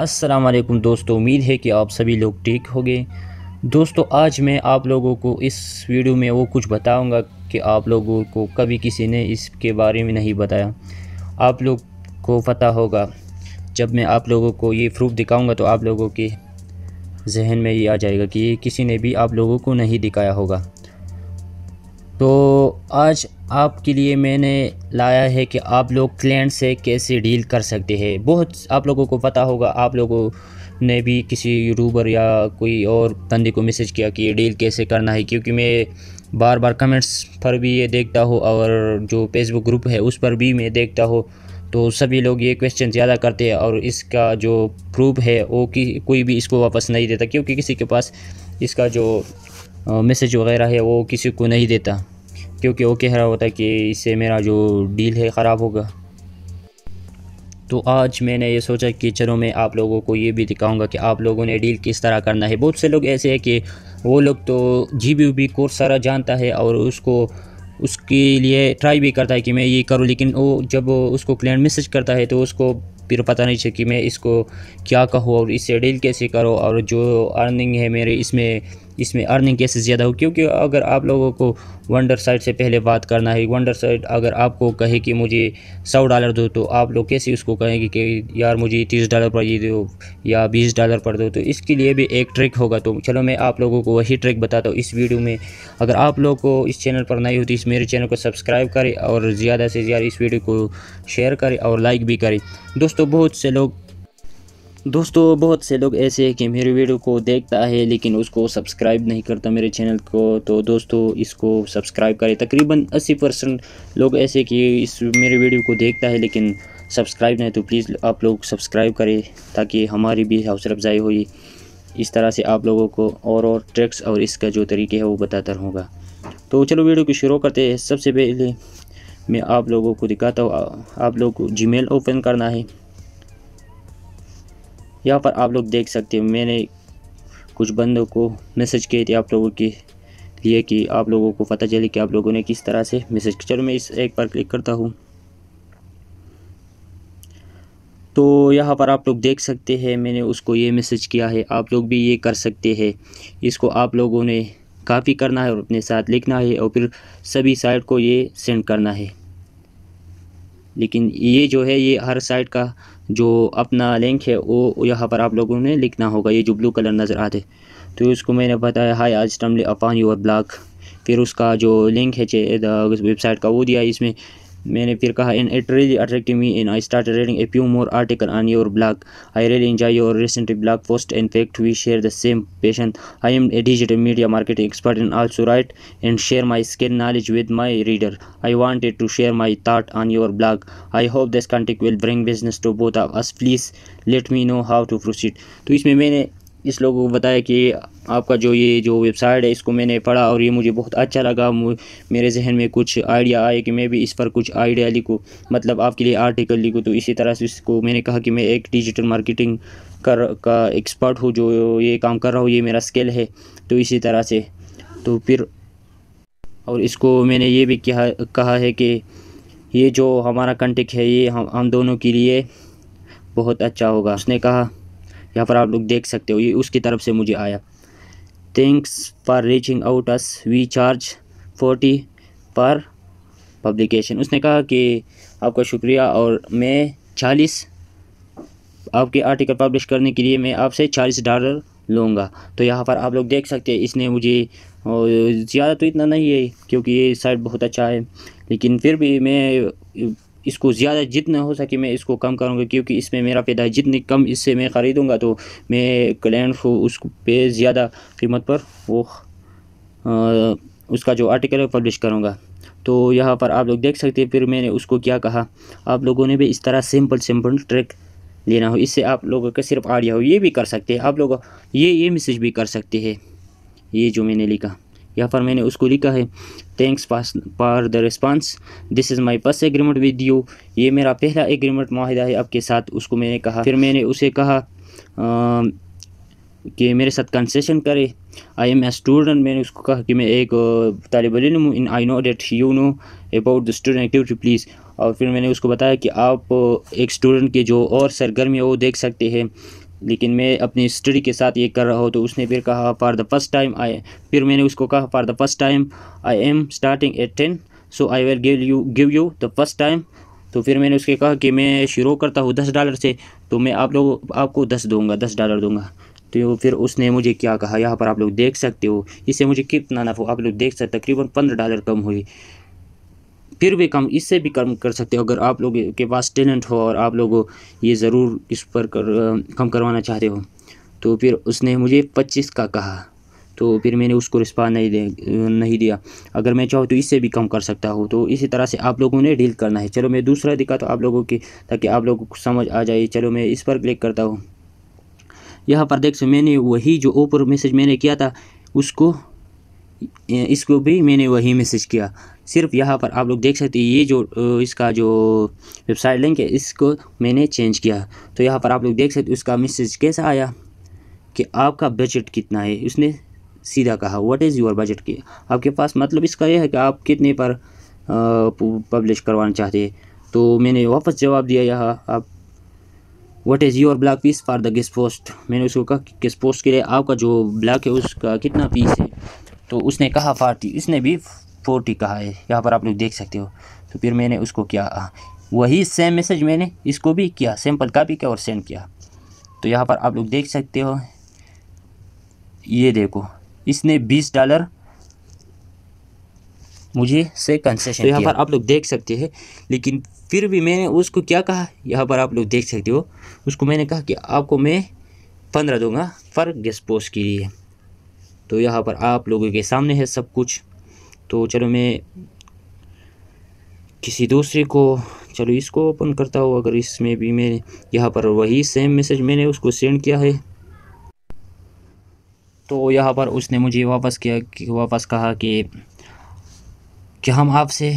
अस्सलाम वालेकुम दोस्तों उम्मीद है कि आप सभी लोग ठीक होंगे दोस्तों आज मैं आप लोगों को इस वीडियो में वो कुछ बताऊंगा कि आप लोगों को कभी किसी ने इसके बारे में नहीं बताया आप लोग को पता होगा जब मैं आप लोगों को ये प्रूफ दिखाऊंगा तो आप लोगों के जहन में ये आ जाएगा कि ये किसी ने भी आप लोगों को नहीं दिखाया होगा तो आज आपके लिए मैंने लाया है कि आप लोग क्लाइंट से कैसे डील कर सकते हैं बहुत आप लोगों को पता होगा आप लोगों ने भी किसी यूट्यूबर या कोई और बंदे को मैसेज किया कि ये डील कैसे करना है क्योंकि मैं बार बार कमेंट्स पर भी ये देखता हूँ और जो फेसबुक ग्रुप है उस पर भी मैं देखता हूँ तो सभी लोग ये क्वेश्चन ज़्यादा करते हैं और इसका जो प्रूफ है वो कि कोई भी इसको वापस नहीं देता क्योंकि किसी के पास इसका जो मैसेज वगैरह है वो किसी को नहीं देता क्योंकि वो कह रहा होता है कि इससे मेरा जो डील है ख़राब होगा तो आज मैंने ये सोचा कि चलो मैं आप लोगों को ये भी दिखाऊंगा कि आप लोगों ने डील किस तरह करना है बहुत से लोग ऐसे हैं कि वो लोग तो जी बी बी कोर्स सारा जानता है और उसको उसके लिए ट्राई भी करता है कि मैं ये करूँ लेकिन वो जब उसको क्लाइंट मैसेज करता है तो उसको फिर पता नहीं चल कि मैं इसको क्या कहूँ और इससे डील कैसे करो और जो अर्निंग है मेरे इसमें इसमें अर्निंग कैसे ज़्यादा हो क्योंकि अगर आप लोगों को वंडर साइट से पहले बात करना है वंडर साइट अगर आपको कहे कि मुझे सौ डॉलर दो तो आप लोग कैसे उसको कहेंगे कि यार मुझे तीस डॉलर पर ये दो या बीस डॉलर पर दो तो इसके लिए भी एक ट्रिक होगा तो चलो मैं आप लोगों को वही ट्रिक बताता हूँ इस वीडियो में अगर आप लोग को इस चैनल पर नहीं होती तो इस मेरे चैनल को सब्सक्राइब करें और ज़्यादा से ज़्यादा इस वीडियो को शेयर करें और लाइक भी करें दोस्तों बहुत से लोग दोस्तों बहुत से लोग ऐसे हैं कि मेरे वीडियो को देखता है लेकिन उसको सब्सक्राइब नहीं करता मेरे चैनल को तो दोस्तों इसको सब्सक्राइब करें तकरीबन 80 परसेंट लोग ऐसे कि इस मेरे वीडियो को देखता है लेकिन सब्सक्राइब नहीं तो प्लीज़ आप लोग सब्सक्राइब करें ताकि हमारी भी हौसला अफजाई हुई इस तरह से आप लोगों को और और ट्रैक्स और इसका जो तरीके है वो बताता रहूँगा तो चलो वीडियो को शुरू करते हैं सबसे पहले मैं आप लोगों को दिखाता हूँ आप लोग को जी ओपन करना है यहाँ पर आप लोग देख सकते हो मैंने कुछ बंदों को मैसेज किए थे आप लोगों के लिए कि आप लोगों को पता चले कि आप लोगों ने किस तरह से मैसेज चलो मैं इस एक पर क्लिक करता हूँ तो यहाँ पर आप लोग देख सकते हैं मैंने उसको ये मैसेज किया है आप लोग भी ये कर सकते हैं इसको आप लोगों ने काफ़ी करना है और अपने साथ लिखना है और फिर सभी साइट को ये सेंड करना है लेकिन ये जो है ये हर साइड का जो अपना लिंक है वो यहाँ पर आप लोगों ने लिखना होगा ये जो ब्लू कलर नज़र आते तो उसको मैंने बताया हाई आज टमले अपान योर ब्लॉक फिर उसका जो लिंक है वेबसाइट का वो दिया इसमें मैंने फिर कहा in it really attractive me in I start reading a few more article on your blog I really enjoy your recent blog post in fact we share the same passion I am a digital media marketing expert in also write and share my skill knowledge with my reader I wanted to share my thought on your blog I hope this contact will bring business to both of us please let me know how to proceed तो इसमें मैंने इस लोगों को बताया कि आपका जो ये जो वेबसाइट है इसको मैंने पढ़ा और ये मुझे बहुत अच्छा लगा मेरे जहन में कुछ आइडिया आए कि मैं भी इस पर कुछ आइडिया लिखूँ मतलब आपके लिए आर्टिकल लिखूँ तो इसी तरह से इसको मैंने कहा कि मैं एक डिजिटल मार्केटिंग कर का एक्सपर्ट हूँ जो ये काम कर रहा हूँ ये मेरा स्किल है तो इसी तरह से तो फिर और इसको मैंने ये भी कहा कहा है कि ये जो हमारा कंटेक्ट है ये हम हम दोनों के लिए बहुत अच्छा होगा उसने कहा यहाँ पर आप लोग देख सकते हो ये उसकी तरफ से मुझे आया thanks for reaching out us we charge forty per publication उसने कहा कि आपका शुक्रिया और मैं चालीस आपके आर्टिकल पब्लिश करने के लिए मैं आपसे चालीस डॉलर लूँगा तो यहाँ पर आप लोग देख सकते हैं इसने मुझे ज़्यादा तो इतना नहीं है क्योंकि ये साइट बहुत अच्छा है लेकिन फिर भी मैं इसको ज़्यादा जितना हो सके मैं इसको कम करूँगा क्योंकि इसमें मेरा फ़ायदा है जितनी कम इससे मैं ख़रीदूँगा तो मैं क्लाइंट को उस पे ज़्यादा कीमत पर वो आ, उसका जो आर्टिकल है पब्लिश करूँगा तो यहाँ पर आप लोग देख सकते हैं फिर मैंने उसको क्या कहा आप लोगों ने भी इस तरह सिंपल सिंपल ट्रिक लेना हो इससे आप लोगों का सिर्फ आइडिया हो ये भी कर सकते हैं आप लोग ये ये मैसेज भी कर सकते हैं ये जो मैंने लिखा यहाँ पर मैंने उसको लिखा है thanks for the response this is my first agreement with you ये मेरा पहला एग्रीमेंट माहिदा है आपके साथ उसको मैंने कहा फिर मैंने उसे कहा आ, कि मेरे साथ कंसेशन करे आई एम ए स्टूडेंट मैंने उसको कहा कि मैं एक तालब हूँ in I know that you know about the student activity please और फिर मैंने उसको बताया कि आप एक स्टूडेंट के जो और सरगर्मी है वो देख सकते हैं लेकिन मैं अपनी स्टडी के साथ ये कर रहा हूँ तो उसने फिर कहा फॉर द फर्स्ट टाइम आई फिर मैंने उसको कहा for the first time I am starting at ten so I will give you give you the first time तो फिर मैंने उसके कहा कि मैं शुरू करता हूँ दस डॉलर से तो मैं आप लोग आपको दस दूंगा दस डॉलर दूंगा तो फिर उसने मुझे क्या कहा यहाँ पर आप लोग देख सकते हो इससे मुझे कितना नफ़ा आप लोग देख सकते तकरीबन पंद्रह डॉलर कम हुई फिर भी कम इससे भी कम कर सकते हो अगर आप लोग के पास टैलेंट हो और आप लोग ये ज़रूर इस पर कर, कम करवाना चाहते हो तो फिर उसने मुझे पच्चीस का कहा तो फिर मैंने उसको रिस्पॉन्स नहीं दे नहीं दिया अगर मैं चाहूँ तो इससे भी कम कर सकता हूँ तो इसी तरह से आप लोगों ने डील करना है चलो मैं दूसरा दिखा तो आप लोगों की ताकि आप लोगों को समझ आ जाए चलो मैं इस पर क्लिक करता हूँ यहाँ पर देख सो मैंने वही जो ऊपर मैसेज मैंने किया था उसको इसको भी मैंने वही मैसेज किया सिर्फ यहाँ पर आप लोग देख सकते हैं ये जो इसका जो वेबसाइट लिंक है इसको मैंने चेंज किया तो यहाँ पर आप लोग देख सकते हैं उसका मैसेज कैसा आया कि आपका बजट कितना है उसने सीधा कहा व्हाट इज़ योर बजट के आपके पास मतलब इसका यह है कि आप कितने पर पब्लिश करवाना चाहते हैं तो मैंने वापस जवाब दिया यहाँ आप what is your blog piece for the guest post मैंने उसको कहा कि गेस्ट पोस्ट के लिए आपका जो ब्लॉक है उसका कितना पीस है तो उसने कहा फार्टी इसने भी फोर्टी कहा है यहाँ पर आप लोग देख सकते हो तो फिर मैंने उसको किया वही सेम मैसेज मैंने इसको भी किया सैम्पल कापी किया और सेंड किया तो यहाँ पर आप लोग देख सकते हो ये देखो इसने बीस डॉलर मुझे से कंसेशन तो यहाँ पर आप लोग देख सकते हैं लेकिन फिर भी मैंने उसको क्या कहा यहाँ पर आप लोग देख सकते हो उसको मैंने कहा कि आपको मैं पंद्रह दूंगा फर गेस्ट पोस्ट के लिए तो यहाँ पर आप लोगों के सामने है सब कुछ तो चलो मैं किसी दूसरे को चलो इसको ओपन करता हूँ अगर इसमें भी मैं यहाँ पर वही सेम मैसेज मैंने उसको सेंड किया है तो यहाँ पर उसने मुझे वापस किया कि वापस कहा कि कि हम आपसे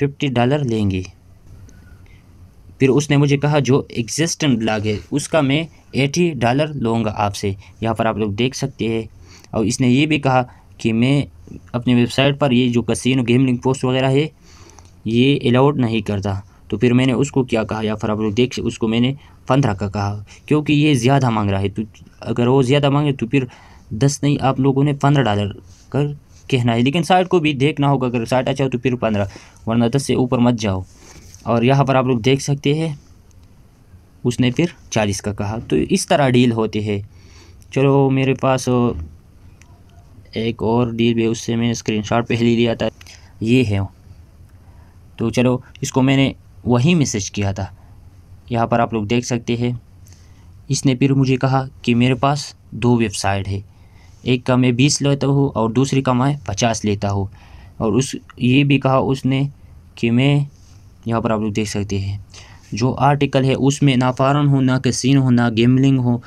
फिफ्टी डॉलर लेंगे फिर उसने मुझे कहा जो एग्जिस्टेंट ब्लॉग है उसका मैं एटी डॉलर लूँगा आपसे यहाँ पर आप लोग देख सकते हैं और इसने ये भी कहा कि मैं अपनी वेबसाइट पर ये जो कसिनो गेमलिंग पोस्ट वगैरह है ये अलाउड नहीं करता तो फिर मैंने उसको क्या कहा या फिर आप लोग देख उसको मैंने पंद्रह का कहा क्योंकि ये ज़्यादा मांग रहा है तो अगर वो ज़्यादा मांगे तो फिर दस नहीं आप लोगों ने पंद्रह डॉलर कर कहना है लेकिन साइट को भी देखना होगा अगर साइट अच्छा हो तो फिर पंद्रह वरना दस से ऊपर मत जाओ और यहाँ पर आप लोग देख सकते हैं उसने फिर चालीस का कहा तो इस तरह डील होती है चलो मेरे पास एक और डील भी उससे मैंने स्क्रीनशॉट पहले लिया था ये है तो चलो इसको मैंने वही मैसेज किया था यहाँ पर आप लोग देख सकते हैं इसने फिर मुझे कहा कि मेरे पास दो वेबसाइट है एक का मैं बीस लेता हूँ और दूसरी का मैं पचास लेता हूँ और उस ये भी कहा उसने कि मैं यहाँ पर आप लोग देख सकते हैं जो आर्टिकल है उसमें ना फारन हो ना कसिन हो ना गेमलिंग हो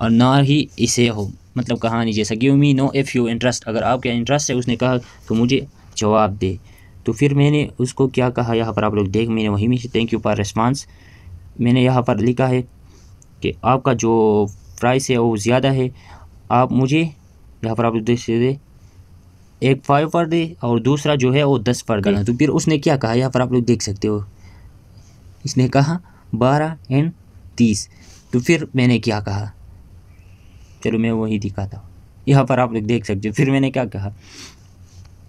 और ना ही इसे हो मतलब कहानी जैसा give me know if you interest अगर आपका इंटरेस्ट है उसने कहा तो मुझे जवाब दे तो फिर मैंने उसको क्या कहा यहाँ पर आप लोग देख मैंने वहीं में से थैंक यू फॉर रिस्पांस मैंने यहाँ पर लिखा है कि आपका जो प्राइस है वो ज़्यादा है आप मुझे यहाँ पर आप लोग देख सकते एक फाइव पर दे और दूसरा जो है वो दस पर देना तो फिर उसने क्या कहा यहाँ पर आप लोग देख सकते हो इसने कहा बारह एंड तीस तो फिर मैंने क्या कहा चलो मैं वही दिखाता हूँ यहाँ पर आप लोग देख सकते हो फिर मैंने क्या कहा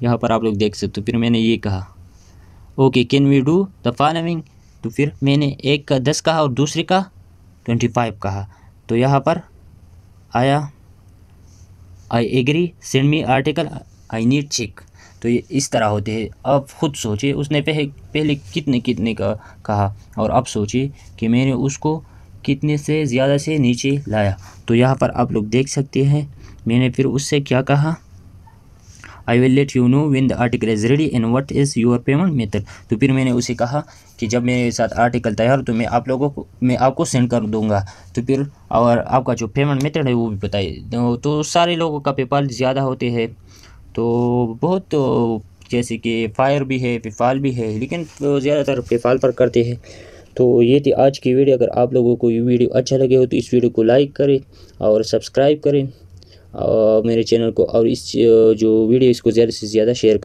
यहाँ पर आप लोग देख सकते हो फिर मैंने ये कहा okay can we do the following तो फिर मैंने एक का दस कहा और दूसरे का ट्वेंटी फाइव कहा तो यहाँ पर आया I agree send me article I need check तो ये इस तरह होते हैं अब खुद सोचिए उसने पहले पहले कितने कितने का कहा और अब सोचिए कि मैंने उसको कितने से ज़्यादा से नीचे लाया तो यहाँ पर आप लोग देख सकते हैं मैंने फिर उससे क्या कहा I will let you know when the article is ready and what is your payment method तो फिर मैंने उसे कहा कि जब मेरे साथ आर्टिकल तैयार तो मैं आप लोगों को मैं आपको सेंड कर दूंगा तो फिर और आपका जो पेमेंट मेथड है वो भी बताइए तो, तो सारे लोगों का पेपाल ज़्यादा होते हैं तो बहुत तो जैसे कि फायर भी है पेपाल भी है लेकिन तो ज़्यादातर पेपाल पर करते हैं तो ये थी आज की वीडियो अगर आप लोगों को ये वीडियो अच्छा लगे हो तो इस वीडियो को लाइक करें और सब्सक्राइब करें और मेरे चैनल को और इस जो वीडियो इसको ज़्यादा से ज़्यादा शेयर